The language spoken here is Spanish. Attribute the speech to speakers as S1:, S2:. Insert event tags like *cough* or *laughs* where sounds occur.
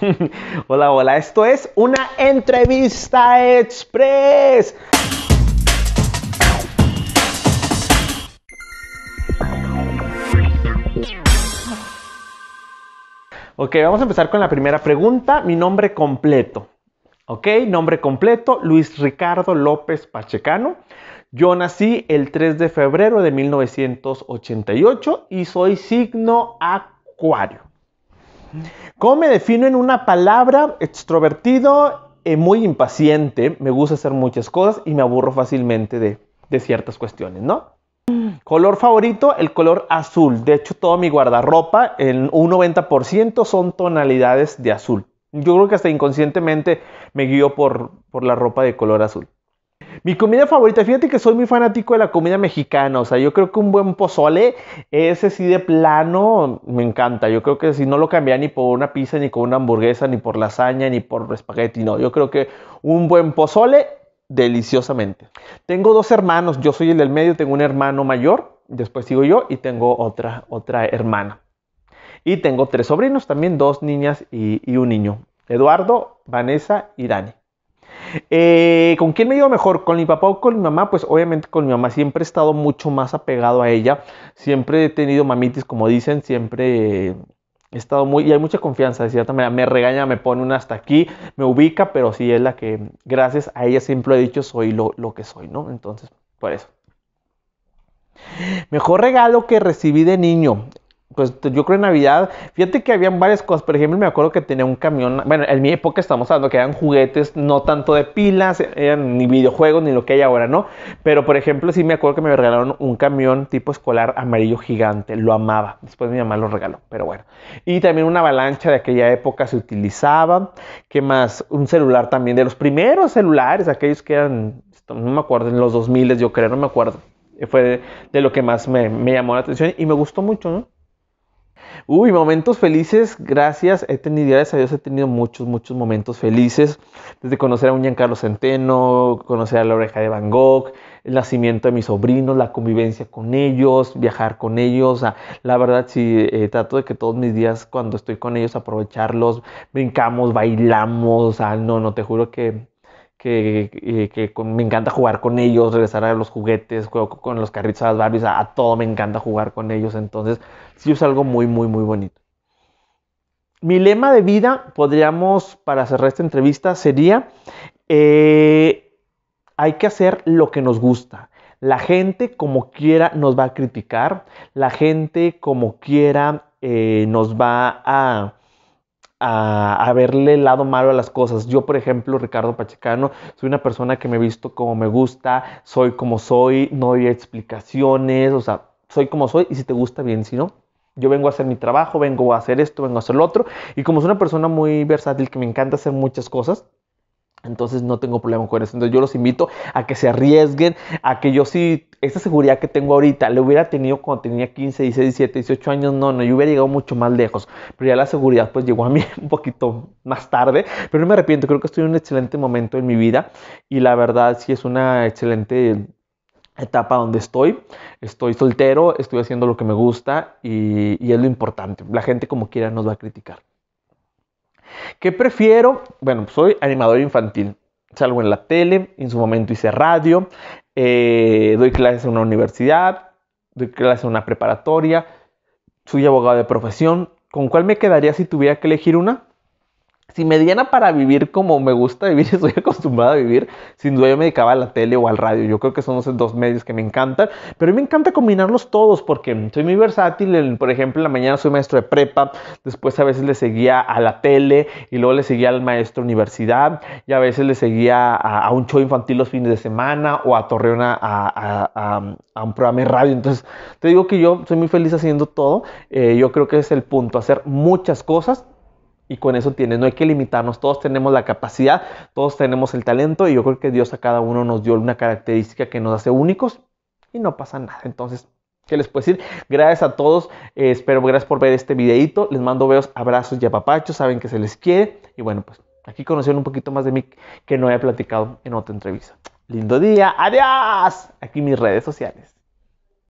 S1: *laughs* hola, hola, esto es una entrevista express. Ok, vamos a empezar con la primera pregunta. Mi nombre completo. Ok, nombre completo, Luis Ricardo López Pachecano. Yo nací el 3 de febrero de 1988 y soy signo Acuario. ¿Cómo me defino en una palabra? Extrovertido, eh, muy impaciente, me gusta hacer muchas cosas y me aburro fácilmente de, ciertas cuestiones, ¿no? Color favorito, el color azul. De hecho, todo mi guardarropa, en un 90% son tonalidades de azul. Yo creo que hasta inconscientemente me guío por la ropa de color azul. Mi comida favorita, fíjate que soy muy fanático de la comida mexicana, o sea, yo creo que un buen pozole, ese sí de plano, me encanta. Yo creo que si no lo cambié ni por una pizza, ni con una hamburguesa, ni por lasaña, ni por espagueti, no. Yo creo que un buen pozole, deliciosamente. Tengo dos hermanos, yo soy el del medio, tengo un hermano mayor, después sigo yo y tengo otra, otra hermana. Y tengo tres sobrinos también, dos niñas y, y un niño. Eduardo, Vanessa y Dani. Eh, ¿Con quién me ido mejor? ¿Con mi papá o con mi mamá? Pues obviamente con mi mamá. Siempre he estado mucho más apegado a ella. Siempre he tenido mamitis, como dicen. Siempre he estado muy... Y hay mucha confianza, de cierta manera. Me regaña, me pone una hasta aquí, me ubica, pero sí es la que, gracias a ella, siempre he dicho, soy lo, lo que soy, ¿no? Entonces, por eso. Mejor regalo que recibí de niño pues yo creo en Navidad, fíjate que habían varias cosas, por ejemplo, me acuerdo que tenía un camión, bueno, en mi época estamos hablando que eran juguetes, no tanto de pilas, eran ni videojuegos, ni lo que hay ahora, ¿no? Pero, por ejemplo, sí me acuerdo que me regalaron un camión tipo escolar amarillo gigante, lo amaba, después mi mamá lo regaló, pero bueno. Y también una avalancha de aquella época se utilizaba, ¿qué más? Un celular también, de los primeros celulares, aquellos que eran, no me acuerdo, en los 2000 yo creo, no me acuerdo. Fue de lo que más me, me llamó la atención y me gustó mucho, ¿no? Uy, momentos felices, gracias. He tenido, gracias a Dios, he tenido muchos, muchos momentos felices. Desde conocer a un Giancarlo Centeno, conocer a la oreja de Van Gogh, el nacimiento de mis sobrinos, la convivencia con ellos, viajar con ellos. la verdad, sí, eh, trato de que todos mis días cuando estoy con ellos aprovecharlos. Brincamos, bailamos. O sea, no, no, te juro que que, eh, me encanta jugar con ellos, regresar a los juguetes, juego con los carritos a las Barbies, a, todo me encanta jugar con ellos. Entonces, sí es algo muy, muy, muy bonito. Mi lema de vida, podríamos, para cerrar esta entrevista, sería, eh, hay que hacer lo que nos gusta. La gente como quiera nos va a criticar, la gente como quiera eh, nos va a, a, haberle verle el lado malo a las cosas. Yo, por ejemplo, Ricardo Pachecano, soy una persona que me he visto como me gusta, soy como soy, no hay explicaciones, o sea, soy como soy y si te gusta bien, si no, yo vengo a hacer mi trabajo, vengo a hacer esto, vengo a hacer lo otro. Y como soy una persona muy versátil que me encanta hacer muchas cosas, entonces no tengo problema con eso. Entonces yo los invito a que se arriesguen, a que yo sí, si esta seguridad que tengo ahorita, la hubiera tenido cuando tenía 15, 16, 17, 18 años, no, no, yo hubiera llegado mucho más lejos. Pero ya la seguridad pues llegó a mí *laughs* un poquito más tarde. Pero no me arrepiento, creo que estoy en un excelente momento en mi vida y la verdad sí es una excelente etapa donde estoy. Estoy soltero, estoy haciendo lo que me gusta y es lo importante. La gente como quiera nos va a criticar. ¿Qué prefiero? Bueno, pues, soy animador infantil. Salgo en la tele, en su momento hice radio, eh, doy clases en una universidad, doy clases en una preparatoria, soy abogado de profesión. ¿Con cuál me quedaría si tuviera que elegir una? si me para vivir como me gusta vivir y *laughs* estoy acostumbrado a vivir, sin duda yo me dedicaba a la tele o al radio. Yo creo que son los dos medios que me encantan, pero a mí me encanta combinarlos todos porque soy muy versátil. por ejemplo, en la mañana soy maestro de prepa, después a veces le seguía a la tele y luego le seguía al maestro universidad y a veces le seguía a, un show infantil los fines de semana o a Torreón a, a, a, un programa de radio. Entonces, te digo que yo soy muy feliz haciendo todo. Eh, yo creo que es el punto, hacer muchas cosas y con eso tienes, no hay que limitarnos, todos tenemos la capacidad, todos tenemos el talento y yo creo que Dios a cada uno nos dio una característica que nos hace únicos y no pasa nada. Entonces, ¿qué les puedo decir? Gracias a todos, eh, espero, gracias por ver este videito, les mando besos, abrazos y apapachos, saben que se les quiere y bueno, pues aquí conocieron un poquito más de mí que no había platicado en otra entrevista. Lindo día, adiós. Aquí mis redes sociales.